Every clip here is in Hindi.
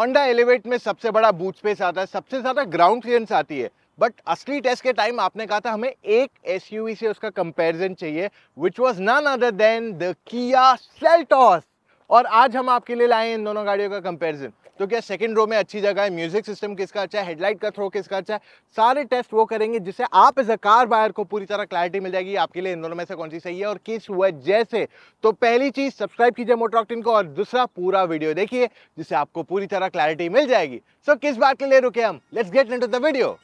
होंडा एलिवेट में सबसे बड़ा बूथ स्पेस आता है सबसे ज़्यादा ग्राउंड क्लियरेंस आती है बट असली टेस्ट के टाइम आपने कहा था हमें एक एस से उसका कंपेरिजन चाहिए which was none other than the Kia Seltos और आज हम आपके लिए लाए इन दोनों गाड़ियों का कंपेरिजन तो क्या सेकेंड रो में अच्छी जगह है म्यूजिक सिस्टम किसका अच्छा है हेडलाइट का थ्रो किसका अच्छा है सारे टेस्ट वो करेंगे जिससे आप एज अ कार बायर को पूरी तरह क्लैरिटी मिल जाएगी आपके लिए इन दोनों में से कौन सी सही है और किस वजह से तो पहली चीज सब्सक्राइब कीजिए मोटरऑक्टिन को और दूसरा पूरा वीडियो देखिए जिससे आपको पूरी तरह क्लैरिटी मिल जाएगी सो so, किस बात के लिए रुके हम let's get in the video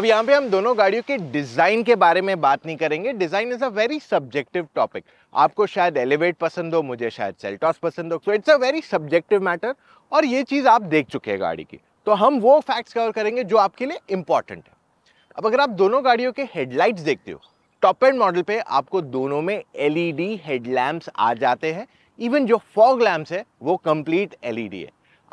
अब यहाँ पे हम दोनों गाड़ियों के डिज़ाइन के बारे में बात नहीं करेंगे design is a very subjective topic आपको शायद एलिवेट पसंद हो मुझे शायद सेल्टॉस पसंद हो so it's a very subjective matter और ये चीज़ आप देख चुके हैं गाड़ी की तो हम वो फैक्ट्स कवर करेंगे जो आपके लिए इंपॉर्टेंट है अब अगर आप दोनों गाड़ियों के हेडलाइट्स देखते हो टॉप एंड मॉडल पे आपको दोनों में एल हेडलैम्प्स e आ जाते हैं इवन जो फॉग लैम्प्स है वो कंप्लीट एल e है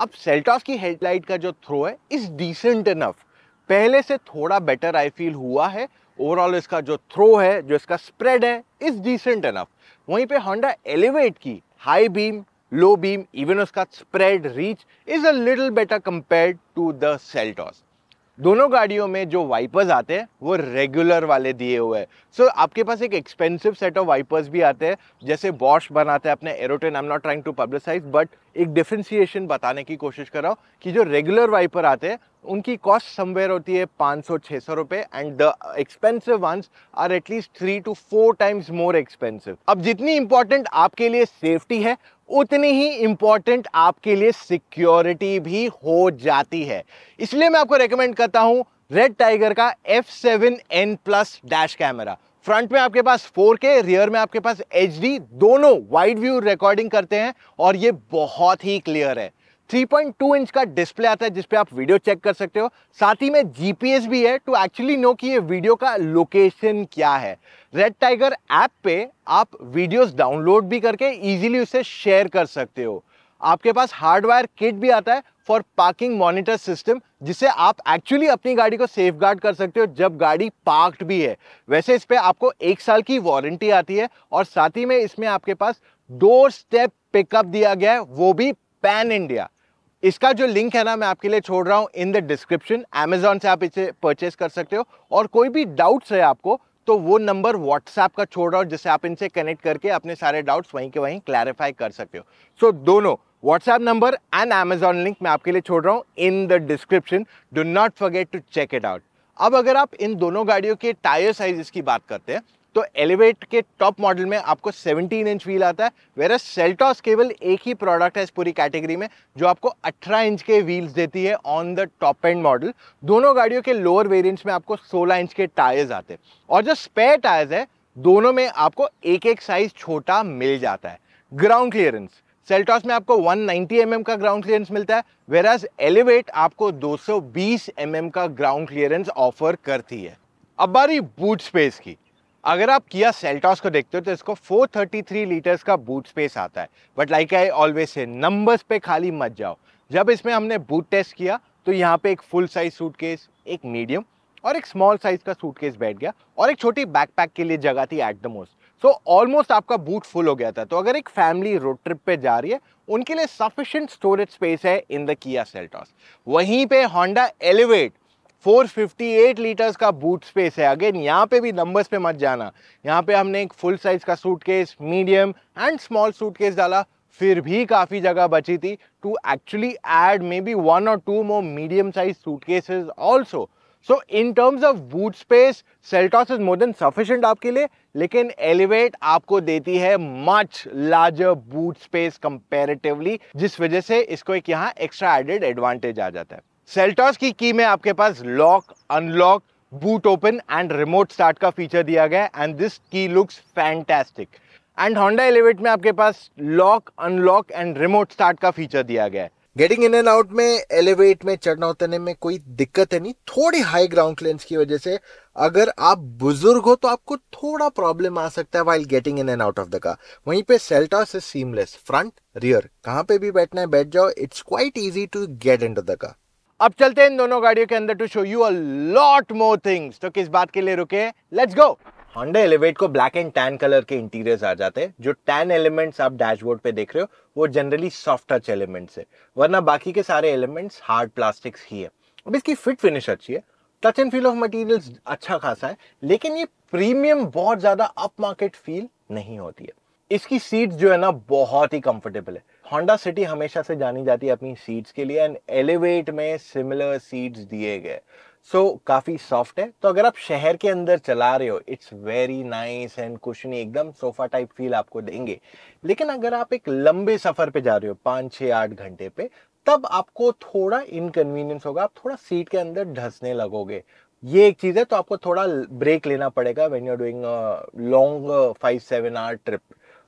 अब सेल्टॉस की हेडलाइट का जो थ्रो है इज डिसेंट इनफ पहले से थोड़ा बेटर आई फील हुआ है ओवरऑल इसका जो थ्रो है जो इसका स्प्रेड है इज डिसेंट एनफ वहीं पे होंडा एलिवेट की high beam low beam even उसका spread reach is a little better compare to the Seltos दोनों गाड़ियों में जो वाइपर्स आते हैं वो रेगुलर वाले दिए हुए हैं सो so, आपके पास एक एक्सपेंसिव सेट ऑफ वाइपर्स भी आते हैं जैसे बॉश बनाते हैं अपने Aerotwin I am not trying to publicise but एक डिफ्रेंसिएशन बताने की कोशिश कर रहा हूँ कि जो रेगुलर वाइपर आते हैं उनकी कॉस्ट समवेयर होती है 500 सौ रुपए and the expensive ones are at least three to four times more expensive अब जितनी इंपॉर्टेंट आपके लिए सेफ्टी है उतनी ही इंपॉर्टेंट आपके लिए सिक्योरिटी भी हो जाती है इसलिए मैं आपको रेकमेंड करता हूँ रेड टाइगर का F seven N plus dash camera front में आपके पास 4K, रियर में आपके पास एच दोनों वाइड व्यू रिकॉर्डिंग करते हैं और ये बहुत ही क्लियर है 3.2 इंच का डिस्प्ले आता है जिसपे आप वीडियो चेक कर सकते हो साथ ही में जीपीएस भी है टू एक्चुअली नो कि ये वीडियो का लोकेशन क्या है रेड टाइगर ऐप पे आप वीडियोस डाउनलोड भी करके इजीली उसे शेयर कर सकते हो आपके पास हार्डवायर किट भी आता है फॉर पार्किंग मॉनिटर सिस्टम जिसे आप एक्चुअली अपनी गाड़ी को सेफ गार्ड कर सकते हो जब गाड़ी पार्क्ड भी है वैसे इस पर आपको एक साल की वारंटी आती है और साथ ही में इसमें आपके पास डोर स्टेप पिकअप दिया गया है वो भी पैन इंडिया इसका जो लिंक है ना मैं आपके लिए छोड़ रहा हूँ इन द डिस्क्रिप्शन अमेजोन से आप इसे परचेस कर सकते हो और कोई भी डाउट्स है आपको तो वो नंबर व्हाट्सएप का छोड़ रहा हूँ जिससे आप इनसे कनेक्ट करके अपने सारे डाउट्स वहीं के वहीं क्लैरिफाई कर सकते हो सो so, दोनों WhatsApp number and Amazon link मैं आपके लिए छोड़ रहा हूँ in the description do not forget to check it out अब अगर आप इन दोनों गाड़ियों के टायर साइज की बात करते हैं तो एलिवेट के टॉप मॉडल में आपको 17 इंच व्हील आता है वेरस सेल्टॉस केवल एक ही प्रोडक्ट है इस पूरी कैटेगरी में जो आपको 18 इंच के व्हील्स देती है on the top end model दोनों गाड़ियों के लोअर वेरिएंट्स में आपको 16 इंच के टायर्स आते हैं और जो स्पेयर टायर्स है दोनों में आपको एक एक साइज छोटा मिल जाता है ग्राउंड क्लियरेंस सेल्टॉस में आपको 190 mm का ग्राउंड क्लियरेंस मिलता है वेराज एलिवेट आपको 220 mm का ग्राउंड क्लियरेंस ऑफर करती है अब बारी बूट स्पेस की अगर आप किया सेल्टॉस को देखते हो तो इसको 433 लीटर्स का बूट स्पेस आता है but like I always say numbers पे खाली मत जाओ जब इसमें हमने बूट टेस्ट किया तो यहाँ पे एक फुल साइज सूटकेस एक मीडियम और एक स्मॉल साइज का सूटकेस बैठ गया और एक छोटी बैकपैक के लिए जगह थी at the most so almost आपका बूट फुल हो गया था तो अगर एक फैमिली रोड ट्रिप पे जा रही है उनके लिए सफिशिएंट स्टोरेज स्पेस है इन द किया सेल्टॉस वहीं पे होंडा एलिवेट 458 लीटर्स का बूट स्पेस है अगेन यहाँ पे भी नंबर्स पे मत जाना यहाँ पे हमने एक फुल साइज का suitcase medium and small suitcase डाला फिर भी काफ़ी जगह बची थी to actually add maybe one और two more medium size suitcases also so in terms of boot space Seltos is more than sufficient आपके लिए लेकिन एलिवेट आपको देती है much larger boot space comparatively जिस वजह से इसको एक यहाँ एक्स्ट्रा एडेड एडवांटेज आ जाता है सेल्टॉस की की में आपके पास lock unlock boot open and remote start का फीचर दिया गया है and this key looks fantastic and Honda Elevate में आपके पास lock unlock and remote start का फीचर दिया गया है गेटिंग इन एंड आउट में एलिवेट में चढ़ना उतरने में कोई दिक्कत है नहीं थोड़ी हाई ग्राउंड क्लेंस की वजह से अगर आप बुजुर्ग हो तो आपको थोड़ा प्रॉब्लम आ सकता है while getting in and out of the car वहीं पे Seltos is seamless front rear कहाँ पे भी बैठना है बैठ जाओ it's quite easy to get into the car अब चलते हैं इन दोनों गाड़ियों के अंदर to show you a lot more things तो किस बात के लिए रुके लेट्स गो होंडा एलिवेट को ब्लैक एंड टैन कलर के इंटीरियर्स आ जाते हैं जो टैन एलिमेंट्स आप डैशबोर्ड पे देख रहे हो वो जनरली सॉफ्ट टच एलिमेंट्स है वरना बाकी के सारे एलिमेंट्स हार्ड प्लास्टिक्स ही है अब इसकी फिट फिनिश अच्छी है touch and feel of materials अच्छा खासा है लेकिन ये प्रीमियम बहुत ज़्यादा अप मार्केट फील नहीं होती है इसकी सीट जो है ना बहुत ही कंफर्टेबल है होंडा सिटी हमेशा से जानी जाती है अपनी सीट्स के लिए एंड एलिवेट में सिमिलर सीट्स दिए गए सो so, काफ़ी सॉफ्ट है तो अगर आप शहर के अंदर चला रहे हो इट्स वेरी नाइस एंड नहीं एकदम सोफा टाइप फील आपको देंगे लेकिन अगर आप एक लंबे सफ़र पे जा रहे हो पाँच छः आठ घंटे पे तब आपको थोड़ा इनकन्वीनियंस होगा आप थोड़ा सीट के अंदर ढसने लगोगे ये एक चीज़ है तो आपको थोड़ा ब्रेक लेना पड़ेगा when you are doing long five seven hour trip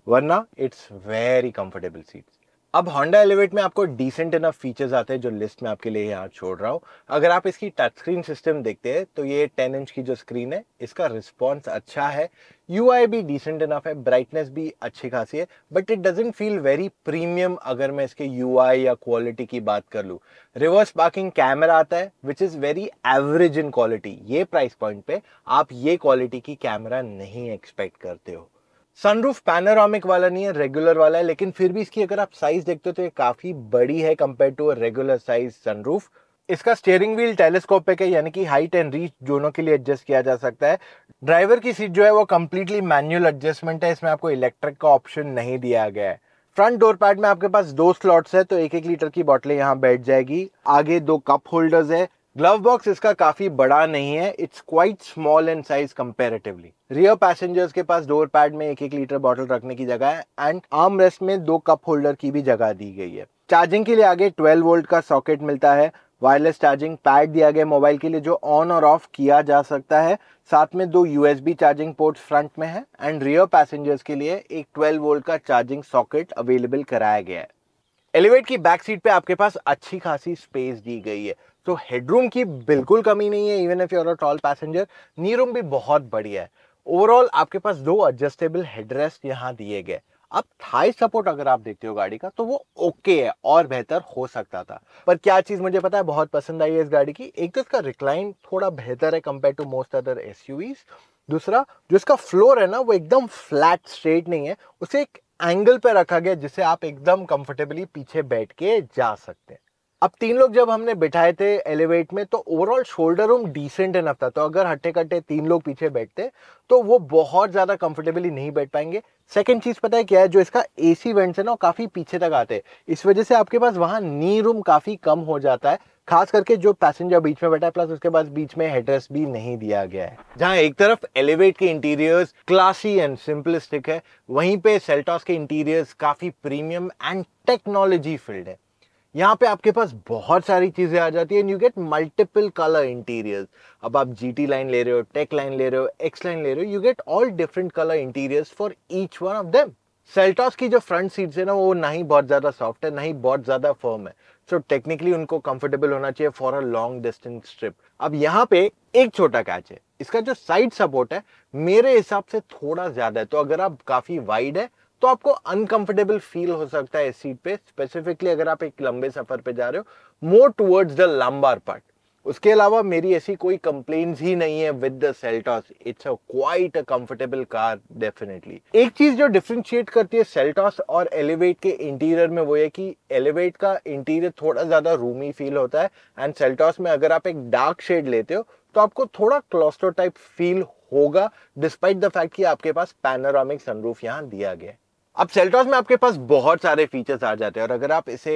वरना इट्स वेरी कंफर्टेबल सीट्स अब होंडा एलिवेट में आपको डिसेंट इनफ फीचर्स आते हैं जो लिस्ट में आपके लिए यहाँ छोड़ रहा हूँ अगर आप इसकी टच स्क्रीन सिस्टम देखते हैं तो ये 10 इंच की जो स्क्रीन है इसका रिस्पॉन्स अच्छा है यू भी डिसेंट इनफ है ब्राइटनेस भी अच्छी खासी है but it doesn't feel very premium अगर मैं इसके यू या क्वालिटी की बात कर लूँ रिवर्स पार्किंग कैमरा आता है which is very average in quality ये प्राइस पॉइंट पे आप ये क्वालिटी की कैमरा नहीं एक्सपेक्ट करते हो सनरूफ पैनोरामिक वाला नहीं है रेगुलर वाला है लेकिन फिर भी इसकी अगर आप साइज देखते हो तो ये काफ़ी बड़ी है compare to a regular size sunroof इसका स्टेयरिंग व्हील टेलीस्कोपिक है यानी कि हाइट एंड रीच दोनों के लिए एडजस्ट किया जा सकता है ड्राइवर की सीट जो है वो कम्प्लीटली मैनुअल एडजस्टमेंट है इसमें आपको इलेक्ट्रिक का ऑप्शन नहीं दिया गया है फ्रंट डोर पैड में आपके पास दो स्लॉट्स है तो एक एक लीटर की बॉटलें यहाँ बैठ जाएगी आगे दो कप होल्डर्स है ग्लव बॉक्स इसका काफ़ी बड़ा नहीं है it's quite small in size comparatively rear passengers के पास डोर पैड में एक एक लीटर बॉटल रखने की जगह है एंड आर्म रेस्ट में दो कप होल्डर की भी जगह दी गई है चार्जिंग के लिए आगे 12 वोल्ट का सॉकेट मिलता है वायरलेस चार्जिंग पैड दिया गया मोबाइल के लिए जो ऑन और ऑफ किया जा सकता है साथ में दो यूएसबी चार्जिंग पोर्ट्स फ्रंट में है एंड रियर पैसेंजर्स के लिए एक 12 वोल्ट का चार्जिंग सॉकेट अवेलेबल कराया गया है एलिवेट की बैक सीट पे आपके पास अच्छी खासी स्पेस दी गई है तो हेडरूम की बिल्कुल कमी नहीं है even if a tall passenger knee room भी बहुत बढ़िया है ओवरऑल आपके पास दो एडजस्टेबल हेडरेस्ट यहाँ दिए गए अब थाई सपोर्ट अगर आप देखते हो गाड़ी का तो वो ओके है और बेहतर हो सकता था पर क्या चीज़ मुझे पता है बहुत पसंद आई है इस गाड़ी की एक तो इसका रिक्लाइन थोड़ा बेहतर है compare to most other S दूसरा जो इसका फ्लोर है ना वो एकदम फ्लैट स्ट्रेट नहीं है उसे एक एंगल पर रखा गया जिसे आप एकदम कंफर्टेबली पीछे बैठ के जा सकते हैं अब तीन लोग जब हमने बिठाए थे एलिवेट में तो overall shoulder room decent enough था तो अगर हट्टे कट्टे तीन लोग पीछे बैठते तो वो बहुत ज़्यादा कंफर्टेबली नहीं बैठ पाएंगे सेकंड चीज़ पता है क्या है जो इसका एसी वेंट्स है ना काफ़ी पीछे तक आते हैं इस वजह से आपके पास वहाँ नी रूम काफ़ी कम हो जाता है खास करके जो पैसेंजर बीच में बैठा है प्लस उसके बाद बीच में हेड्रेस भी नहीं दिया गया है जहां एक तरफ एलिवेट के इंटीरियर्स क्लासी एंड सिंपलिस्टिक है वहीं पे सेल्टॉस के इंटीरियर्स काफी प्रीमियम एंड टेक्नोलॉजी फील्ड है यहाँ पे आपके पास बहुत सारी चीज़ें आ जाती है and you get multiple colour interiors अब आप जी टी लाइन ले रहे हो टेक लाइन ले रहे हो एक्स लाइन ले रहे हो you get all different colour interiors for each one of them Seltos की जो फ्रंट सीट्स है ना वो ना ही बहुत ज़्यादा सॉफ्ट है ना ही बहुत ज़्यादा फर्म है सो so, टेक्निकली उनको कंफर्टेबल होना चाहिए for a long distance trip अब यहाँ पे एक छोटा कैच है इसका जो साइड सपोर्ट है मेरे हिसाब से थोड़ा ज़्यादा है तो अगर आप काफ़ी वाइड है तो आपको अनकंफर्टेबल फील हो सकता है सीट पे स्पेसिफिकली अगर आप एक लंबे सफर पे जा रहे हो more towards the lumbar part उसके अलावा मेरी ऐसी कोई कंप्लेन ही नहीं है with the Seltos it's a quite a comfortable car definitely एक चीज जो डिफ्रेंशिएट करती है सेल्टॉस और एलिवेट के इंटीरियर में वो है कि एलिवेट का इंटीरियर थोड़ा ज्यादा रूमी फील होता है एंड सेल्टॉस में अगर आप एक डार्क शेड लेते हो तो आपको थोड़ा क्लॉस्टो टाइप फील होगा डिस्पाइट द फैक्ट कि आपके पास पैनोरामिक सनरूफ यहाँ दिया गया है अब सेल्टॉस में आपके पास बहुत सारे फीचर्स आ जाते हैं और अगर आप इसे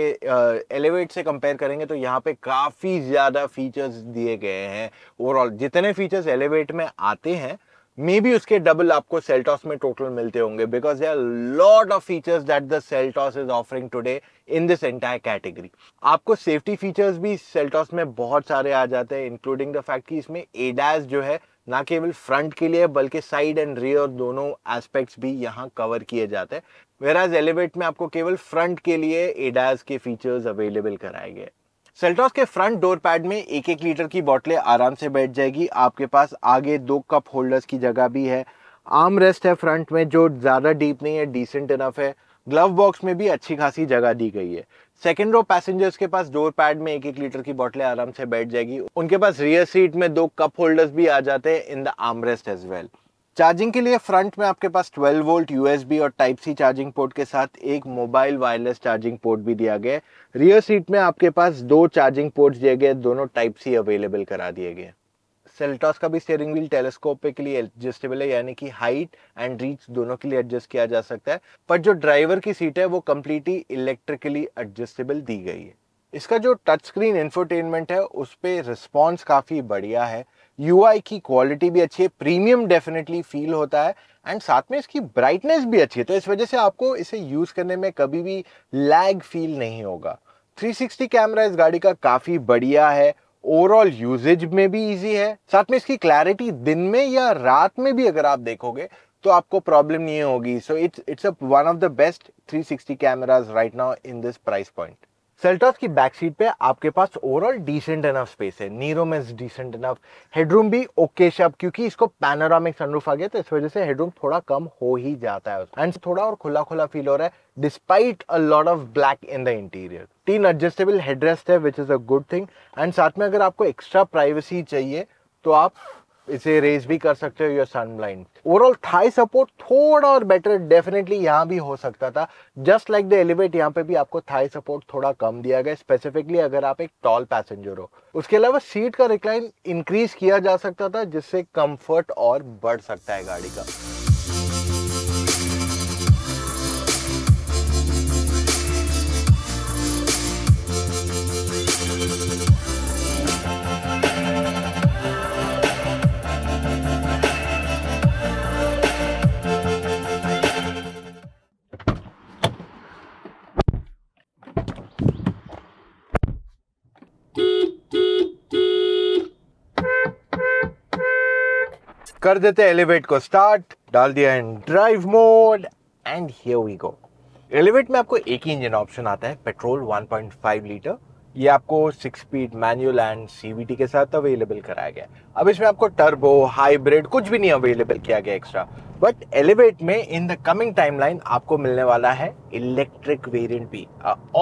एलिवेट से कंपेयर करेंगे तो यहाँ पे काफ़ी ज़्यादा फीचर्स दिए गए हैं ओवरऑल जितने फीचर्स एलिवेट में आते हैं मे बी उसके डबल आपको सेल्टॉस में टोटल मिलते होंगे because they are lot of features that the Seltos is offering today in this entire category आपको सेफ्टी फीचर्स भी सेल्टॉस में बहुत सारे आ जाते हैं इंक्लूडिंग द फैक्ट कि इसमें एडास जो है ना केवल फ्रंट के लिए बल्कि साइड एंड रियर दोनों एस्पेक्ट्स भी यहाँ कवर किए जाते हैं वेराज एलिवेट में आपको केवल फ्रंट के लिए एडाज के फीचर्स अवेलेबल कराए गए सेल्टॉस के फ्रंट डोर पैड में एक एक लीटर की बॉटलें आराम से बैठ जाएगी आपके पास आगे दो कप होल्डर्स की जगह भी है आर्म रेस्ट है फ्रंट में जो ज़्यादा डीप नहीं है डिसेंट इनफ है ग्लव बॉक्स में भी अच्छी खासी जगह दी गई है सेकेंड रो पैसेंजर्स के पास डोर पैड में एक एक लीटर की बोतलें आराम से बैठ जाएगी उनके पास रियर सीट में दो कप होल्डर्स भी आ जाते हैं in the armrest as well charging के लिए फ्रंट में आपके पास 12 वोल्ट यूएसबी और टाइप सी चार्जिंग पोर्ट के साथ एक मोबाइल वायरलेस चार्जिंग पोर्ट भी दिया गया रियर सीट में आपके पास दो चार्जिंग पोर्ट्स दिए गए दोनों टाइप सी अवेलेबल करा दिए गए सेल्टॉस का भी स्टेयरिंग व्हील टेलीस्कोप के लिए एडजस्टेबल है यानी कि हाइट एंड रीच दोनों के लिए एडजस्ट किया जा सकता है पर जो ड्राइवर की सीट है वो कम्प्लीटली इलेक्ट्रिकली एडजस्टेबल दी गई है इसका जो टच स्क्रीन इंफोटेनमेंट है उस पर रिस्पॉन्स काफ़ी बढ़िया है यू की क्वालिटी भी अच्छी है प्रीमियम डेफिनेटली फील होता है एंड साथ में इसकी ब्राइटनेस भी अच्छी है तो इस वजह से आपको इसे यूज़ करने में कभी भी लैग फील नहीं होगा 360 कैमरा इस गाड़ी का काफ़ी बढ़िया है ओवरऑल यूजेज में भी इजी है साथ में इसकी क्लैरिटी दिन में या रात में भी अगर आप देखोगे तो आपको प्रॉब्लम नहीं होगी so it's it's a one of the best 360 cameras right now in this price point Seltos की बैक सीट पे आपके पास ओवरऑल डिसेंट इनफ स्पेस है नीरो में डिसेंट इनफ हेडरूम भी ओके से अब क्योंकि इसको पैनोरामिक सनरूफ आ गया तो इस वजह से हेडरूम थोड़ा कम हो ही जाता है एंड थोड़ा और खुला खुला फील हो रहा है despite a lot of black in the interior तीन एडजस्टेबल हेडरेस्ट है which is a good thing and साथ में अगर आपको एक्स्ट्रा प्राइवेसी चाहिए तो आप इसे रेज भी कर सकते हो your blind overall thigh support थोड़ा और बेटर डेफिनेटली यहाँ भी हो सकता था जस्ट लाइक द एलिवेट यहाँ पे भी आपको थाई सपोर्ट थोड़ा कम दिया गया स्पेसिफिकली अगर आप एक टॉल पैसेंजर हो उसके अलावा सीट का रिक्लाइन इंक्रीज किया जा सकता था जिससे कंफर्ट और बढ़ सकता है गाड़ी का कर देते हैं एलिवेट को स्टार्ट डाल दिया in drive mode and here we go Elevate में आपको एक ही इंजन ऑप्शन आता है पेट्रोल 1.5 लीटर ये आपको six speed manual and CVT के साथ अवेलेबल कराया गया अब इसमें आपको टर्बो हाइब्रिड कुछ भी नहीं अवेलेबल किया गया एक्स्ट्रा बट एलिवेट में इन द कमिंग टाइमलाइन आपको मिलने वाला है इलेक्ट्रिक वेरिएंट भी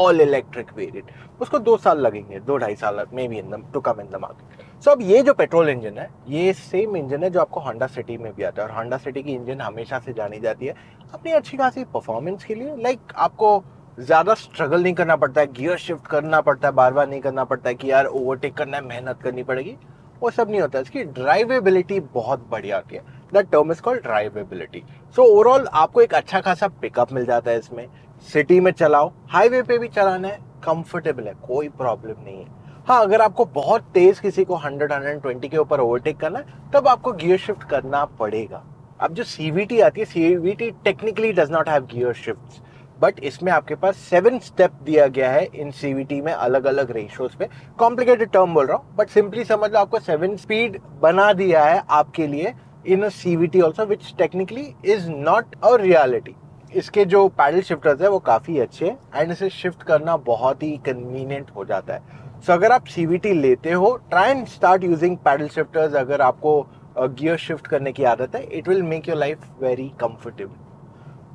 ऑल इलेक्ट्रिक वेरिएंट उसको दो साल लगेंगे दो ढाई साल maybe in to come in the market so अब ये जो पेट्रोल इंजन है ये सेम इंजन है जो आपको होंडा सिटी में भी आता है और होंडा सिटी की इंजन हमेशा से जानी जाती है अपनी अच्छी खासी परफॉर्मेंस के लिए लाइक आपको ज़्यादा स्ट्रगल नहीं करना पड़ता है गियर शिफ्ट करना पड़ता है बार बार नहीं करना पड़ता है कि यार ओवरटेक करना है मेहनत करनी पड़ेगी वो सब नहीं होता है इसकी ड्राइवेबिलिटी बहुत बढ़िया होती है that term is called drivability so overall आपको एक अच्छा खासा पिकअप मिल जाता है इसमें सिटी में चलाओ हाईवे पे भी चलाना है कंफर्टेबल है कोई प्रॉब्लम नहीं है हाँ अगर आपको बहुत तेज किसी को 100 120 के ऊपर ओवरटेक करना है तब आपको गियर शिफ्ट करना पड़ेगा अब जो सीवीटी आती है CVT technically does not have gear shifts but इसमें आपके पास सेवन स्टेप दिया गया है इन सीवीटी में अलग अलग रेशियोज पे कॉम्प्लिकेटेड टर्म बोल रहा हूँ बट सिंपली समझ लो आपको सेवन स्पीड बना दिया है आपके लिए in CVT also which technically is not a reality इसके जो पैडल शिफ्टर्स है वो काफ़ी अच्छे हैं एंड इसे शिफ्ट करना बहुत ही कन्वीनियंट हो जाता है सो so, अगर आप सी लेते हो try and start using paddle shifters अगर आपको गियर शिफ्ट करने की आदत है it will make your life very comfortable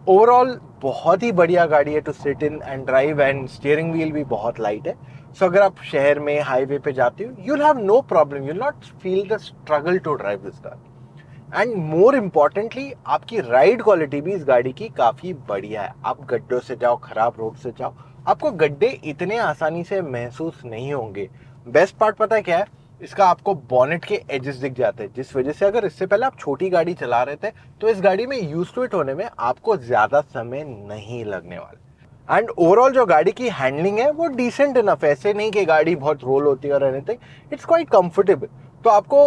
overall बहुत ही बढ़िया गाड़ी है to sit in and drive and steering wheel भी बहुत लाइट है सो so, अगर आप शहर में हाईवे पे जाते हो you have no problem you not feel the struggle to drive this car and more importantly आपकी राइड क्वालिटी भी इस गाड़ी की काफ़ी बढ़िया है आप गड्ढों से जाओ ख़राब रोड से जाओ आपको गड्ढे इतने आसानी से महसूस नहीं होंगे बेस्ट पार्ट पता है क्या है इसका आपको बॉनेट के एजेस दिख जाते हैं जिस वजह से अगर इससे पहले आप छोटी गाड़ी चला रहे थे तो इस गाड़ी में यूज टू इट होने में आपको ज़्यादा समय नहीं लगने वाला एंड ओवरऑल जो गाड़ी की हैंडलिंग है वो डिसेंट इनफ ऐसे नहीं कि गाड़ी बहुत रोल होती है और एनीथिंग इट्स क्वाइट कंफर्टेबल तो आपको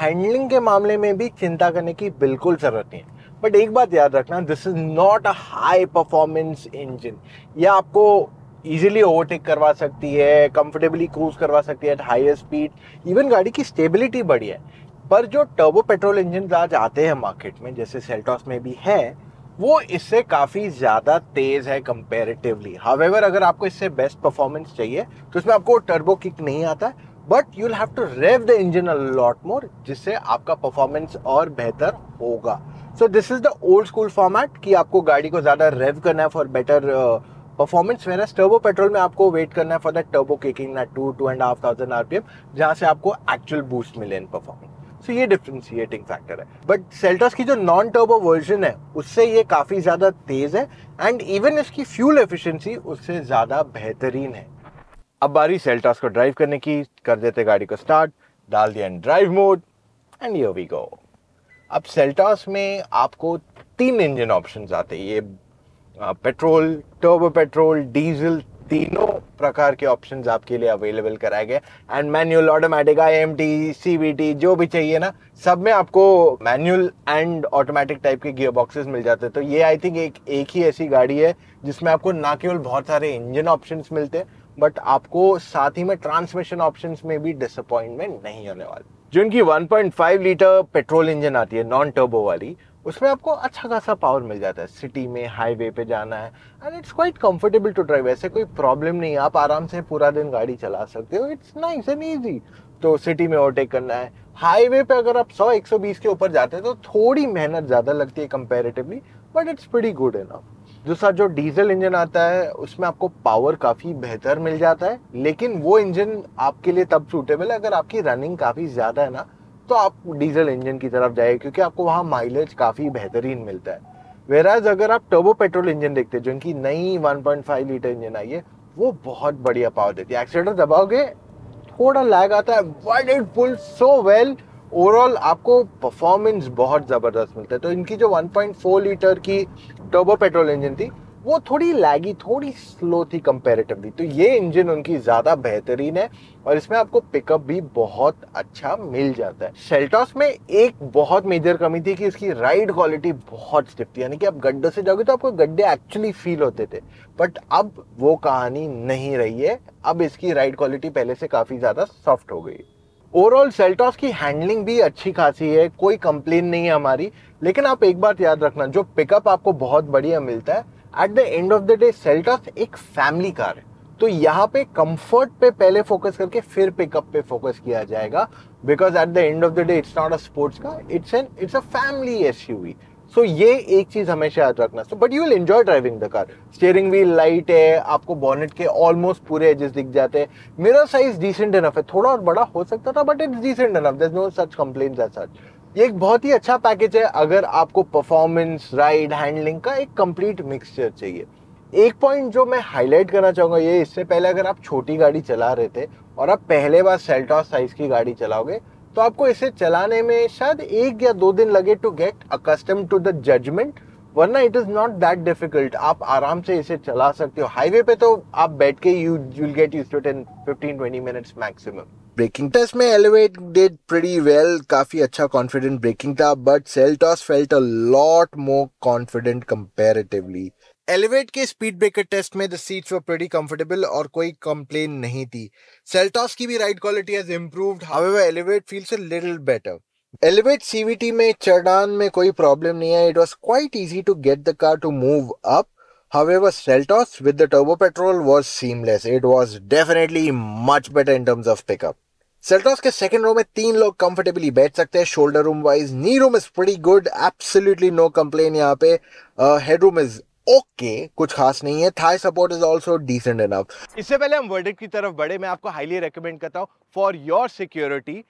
हैंडलिंग के मामले में भी चिंता करने की बिल्कुल ज़रूरत नहीं है बट एक बात याद रखना this is not a high performance engine यह आपको इजिली ओवरटेक करवा सकती है कंफर्टेबली क्रूज करवा सकती है एट हायर स्पीड इवन गाड़ी की स्टेबिलिटी बढ़ी है पर जो टर्बो पेट्रोल इंजन आज आते हैं मार्केट में जैसे सेल्टॉस में भी है वो इससे काफ़ी ज़्यादा तेज़ है कंपेरेटिवली हावेवर अगर आपको इससे बेस्ट परफॉर्मेंस चाहिए तो इसमें आपको टर्बो किक नहीं आता है but you have to rev the engine lot more जिससे आपका परफॉर्मेंस और बेहतर होगा so this is the old school format कि आपको गाड़ी को ज़्यादा रेव करना है for better performance where turbo petrol में आपको वेट करना है for that turbo kicking that two two and half thousand R P M जहाँ से आपको एक्चुअल बूस्ट मिले इन परफॉर्मेंस सो so, ये डिफ्रेंशिएटिंग फैक्टर है बट सेल्टॉस की जो नॉन टर्बो वर्जन है उससे ये काफ़ी ज़्यादा तेज़ है एंड इवन इसकी फ्यूल एफिशिएंसी उससे ज़्यादा बेहतरीन है अब बारी सेल्टॉस को ड्राइव करने की कर देते गाड़ी को स्टार्ट डाल दिया and drive mode and yo we go अब सेल्टॉस में आपको तीन इंजन ऑप्शन आते हैं ये पेट्रोल टर्बो पेट्रोल डीजल तीनों प्रकार के ऑप्शंस आपके लिए अवेलेबल कराए गए and manual automatic I M T C V T जो भी चाहिए ना सब में आपको मैनुअल एंड ऑटोमेटिक टाइप के गियर बॉक्सेस मिल जाते हैं तो ये आई थिंक एक एक ही ऐसी गाड़ी है जिसमें आपको ना केवल बहुत सारे इंजन ऑप्शंस मिलते हैं बट आपको साथ ही में ट्रांसमिशन ऑप्शन में भी डिसअपॉइंटमेंट नहीं होने वाले जो इनकी 1.5 लीटर पेट्रोल इंजन आती है नॉन टर्बो वाली उसमें आपको अच्छा खासा पावर मिल जाता है सिटी में हाईवे पे जाना है and it's quite comfortable to drive ऐसे कोई प्रॉब्लम नहीं है आप आराम से पूरा दिन गाड़ी चला सकते हो इट्स नाइस एंड ईजी तो सिटी में ओवरटेक करना है हाईवे पे अगर आप 100 120 के ऊपर जाते हैं तो थोड़ी मेहनत ज़्यादा लगती है comparatively but it's very good enough दूसरा जो डीजल इंजन आता है उसमें आपको पावर काफ़ी बेहतर मिल जाता है लेकिन वो इंजन आपके लिए तब सूटेबल है अगर आपकी रनिंग काफ़ी ज़्यादा है ना तो आप डीजल इंजन की तरफ जाइए क्योंकि आपको वहाँ माइलेज काफ़ी बेहतरीन मिलता है वेराज अगर आप टर्बो पेट्रोल इंजन देखते हैं जो इनकी नई 1.5 लीटर इंजन आई है वो बहुत बढ़िया पावर देती है एक्सीटर दबाओगे थोड़ा लैग आता है but it pull so well overall आपको परफॉर्मेंस बहुत ज़बरदस्त मिलता है तो इनकी जो 1.4 लीटर की टर्बो पेट्रोल इंजन थी वो थोड़ी लैगी थोड़ी स्लो थी कंपेरेटिवली तो ये इंजन उनकी ज़्यादा बेहतरीन है और इसमें आपको पिकअप भी बहुत अच्छा मिल जाता है सेल्टॉस में एक बहुत मेजर कमी थी कि इसकी राइड क्वालिटी बहुत स्टिप थी यानी कि आप गड्ढे से जाओगे तो आपको गड्ढे एक्चुअली फील होते थे बट अब वो कहानी नहीं रही है अब इसकी राइड क्वालिटी पहले से काफ़ी ज़्यादा सॉफ्ट हो गई ओवरऑल सेल्टॉस की हैंडलिंग भी अच्छी खासी है कोई कंप्लेन नहीं है हमारी लेकिन आप एक बात याद रखना जो पिकअप आपको बहुत बढ़िया मिलता है at the end of the day Seltos एक फैमिली कार है तो यहाँ पे कंफर्ट पे पहले फोकस करके फिर पिकअप पे फोकस किया जाएगा because at the end of the day it's not a sports का it's an it's a family एस सो ये एक चीज हमेशा याद रखना so but you will enjoy driving the car steering wheel light है आपको बॉनेट के ऑलमोस्ट पूरे एजेस दिख जाते हैं मेरा साइज डिसेंट इनफ है थोड़ा और बड़ा हो सकता था but it's decent enough thus no such complain such ये एक बहुत ही अच्छा पैकेज है अगर आपको परफॉर्मेंस राइड हैंडलिंग का एक कंप्लीट मिक्सचर चाहिए एक पॉइंट जो मैं हाईलाइट करना चाहूँगा ये इससे पहले अगर आप छोटी गाड़ी चला रहे थे और आप पहले बार सेल्टॉस साइज की गाड़ी चलाओगे तो आपको इसे चलाने में शायद एक या दो दिन लगे to get accustom to the judgement वरना it is not that difficult आप आराम से इसे चला सकते हो हाईवे पे तो आप बैठ के you will get use to ten fifteen twenty minutes maximum braking test में एलिवेट डेड प्रेडी वेल काफ़ी अच्छा कॉन्फिडेंट ब्रेकिंग था but Seltos felt a lot more confident comparatively Elevate के स्पीड ब्रेकर टेस्ट में the seats were pretty comfortable और कोई कंप्लेन नहीं थी सेल्टॉस की भी ride quality has improved however Elevate feels a little better Elevate CVT में चढ़ान में कोई प्रॉब्लम नहीं है it was quite easy to get the car to move up However, Seltos with the turbo petrol was seamless. It was definitely much better in terms of pickup. Seltos के सेकंड रो में तीन लोग कंफर्टेबली बैठ सकते हैं shoulder room wise knee room is pretty good absolutely no complain यहाँ पे head room is okay okay, कुछ खास नहीं है thigh support is also decent enough इससे पहले हम वर्डिक्ट की तरफ बढ़े मैं आपको हाईली रेकमेंड करता हूँ फॉर योर सिक्योरिटी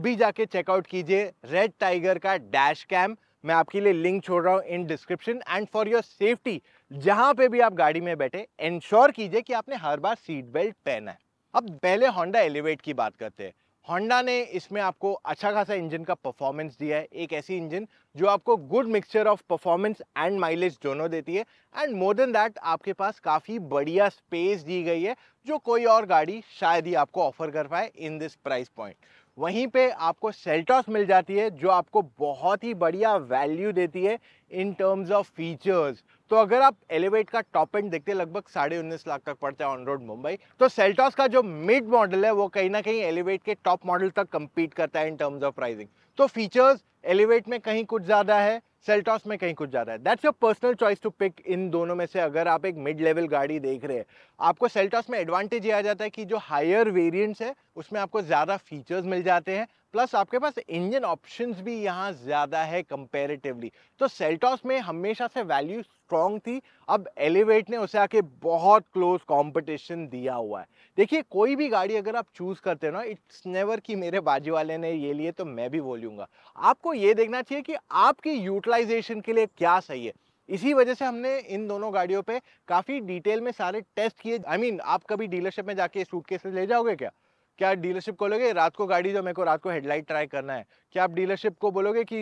अभी जाके चेकआउट कीजिए रेड टाइगर का डैश कैम मैं आपके लिए लिंक छोड़ रहा हूँ in description and for your safety जहाँ पे भी आप गाड़ी में बैठे इंश्योर कीजिए कि आपने हर बार सीट बेल्ट पहना है अब पहले होंडा एलिवेट की बात करते हैं होंडा ने इसमें आपको अच्छा खासा इंजन का परफॉर्मेंस दिया है एक ऐसी इंजन जो आपको good mixture of performance and mileage दोनों देती है एंड मोर देन दैट आपके पास काफ़ी बढ़िया स्पेस दी गई है जो कोई और गाड़ी शायद ही आपको ऑफर कर पाए इन दिस प्राइस पॉइंट वहीं पे आपको सेल्टॉस मिल जाती है जो आपको बहुत ही बढ़िया वैल्यू देती है इन टर्म्स ऑफ फीचर्स तो अगर आप एलिवेट का टॉप एंड देखते हैं लगभग साढ़े उन्नीस लाख तक पड़ता है ऑन रोड मुंबई तो सेल्टॉस का जो मिड मॉडल है वो कहीं ना कहीं एलिवेट के टॉप मॉडल तक कम्पीट करता है इन टर्म्स ऑफ प्राइसिंग तो फीचर्स एलिवेट में कहीं कुछ ज़्यादा है सेल्टॉस में कहीं कुछ ज़्यादा है that's your personal choice to pick इन दोनों में से अगर आप एक मिड लेवल गाड़ी देख रहे हैं आपको सेल्टॉस में एडवांटेज ये आ जाता है कि जो हायर वेरियंट्स है उसमें आपको ज़्यादा फीचर्स मिल जाते हैं प्लस आपके पास इंजन ऑप्शंस भी यहाँ ज़्यादा है कंपेरेटिवली तो सेल्टॉस में हमेशा से वैल्यू स्ट्रॉन्ग थी अब एलिवेट ने उसे आके बहुत क्लोज कंपटीशन दिया हुआ है देखिए कोई भी गाड़ी अगर आप चूज़ करते हो ना इट्स नेवर कि मेरे बाजी वाले ने ये लिए तो मैं भी बोलूँगा आपको ये देखना चाहिए कि आपकी यूटिलाइजेशन के लिए क्या सही है इसी वजह से हमने इन दोनों गाड़ियों पे काफ़ी डिटेल में सारे टेस्ट किए आई I मीन mean, आप कभी डीलरशिप में जाके सूट सूटकेस ले जाओगे क्या क्या आप डीलरशिप को बोलोगे रात को गाड़ी जो मेरे को रात को हेडलाइट ट्राई करना है क्या आप डीलरशिप को बोलोगे कि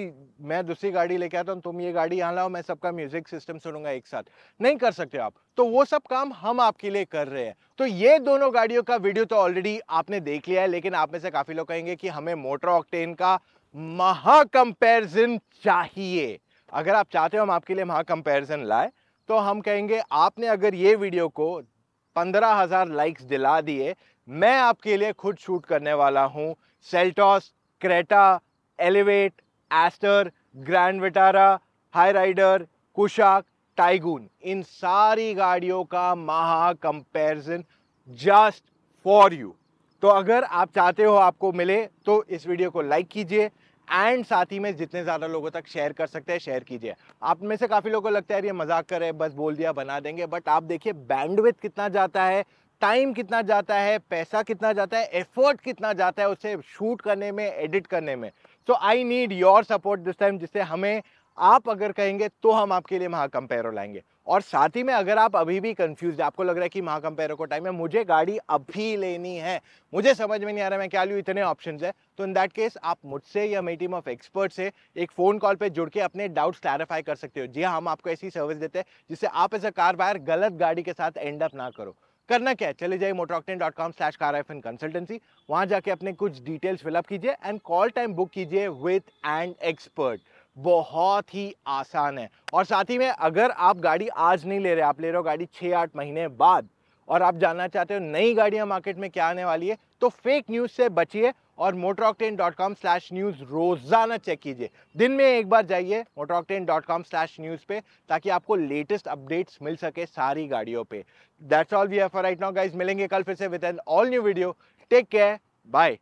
मैं दूसरी गाड़ी लेके आता हूँ तुम ये गाड़ी यहाँ लाओ मैं सबका म्यूजिक सिस्टम सुनूंगा एक साथ नहीं कर सकते आप तो वो सब काम हम आपके लिए कर रहे हैं तो ये दोनों गाड़ियों का वीडियो तो ऑलरेडी आपने देख लिया है लेकिन आप में से काफ़ी लोग कहेंगे कि हमें मोटर ऑक्टेन का महा कंपेरिजन चाहिए अगर आप चाहते हो हम आपके लिए महा कंपेरिजन लाए तो हम कहेंगे आपने अगर ये वीडियो को पंद्रह हज़ार लाइक्स दिला दिए मैं आपके लिए खुद शूट करने वाला हूँ Seltos Creta Elevate Astor Grand Vitara Hyryder Kushaq Taigun इन सारी गाड़ियों का महा कंपेरिजन जस्ट फॉर यू तो अगर आप चाहते हो आपको मिले तो इस वीडियो को लाइक कीजिए एंड साथ ही में जितने ज़्यादा लोगों तक शेयर कर सकते हैं शेयर कीजिए आप में से काफ़ी लोगों को लगता है ये मजाक करे बस बोल दिया बना देंगे बट आप देखिए बैंडविथ कितना जाता है टाइम कितना जाता है पैसा कितना जाता है एफर्ट कितना जाता है उसे शूट करने में एडिट करने में so I need your support this time जिससे हमें आप अगर कहेंगे तो हम आपके लिए महाकम्पेरो लाएंगे और साथ ही में अगर आप अभी भी कंफ्यूज आपको लग रहा है कि महाकम्पेरो को टाइम है मुझे गाड़ी अभी लेनी है मुझे समझ में नहीं आ रहा मैं क्या लूँ इतने ऑप्शन है तो इन दैट केस आप मुझसे या मेरी टीम ऑफ एक्सपर्ट से एक फ़ोन कॉल पे जुड़ के अपने डाउट्स क्लैरिफाई कर सकते हो जी हाँ हम आपको ऐसी सर्विस देते हैं जिससे आप एज अ कार बायर गलत गाड़ी के साथ एंड अप ना करो करना क्या है चले जाइए MotorOctane dot com slash car F N consultancy वहाँ जाके अपने कुछ डिटेल्स फिलअप कीजिए एंड कॉल टाइम बुक कीजिए विथ एंड एक्सपर्ट बहुत ही आसान है और साथ ही में अगर आप गाड़ी आज नहीं ले रहे आप ले रहे हो गाड़ी छः आठ महीने बाद और आप जानना चाहते हो नई गाड़ियां मार्केट में क्या आने वाली है तो फेक न्यूज़ से बचिए और MotorOctane dot com slash news रोज़ाना चेक कीजिए दिन में एक बार जाइए MotorOctane dot com slash news पे ताकि आपको लेटेस्ट अपडेट्स मिल सके सारी गाड़ियों पे that's all we have for right now guys मिलेंगे कल फिर से with an all new video take care bye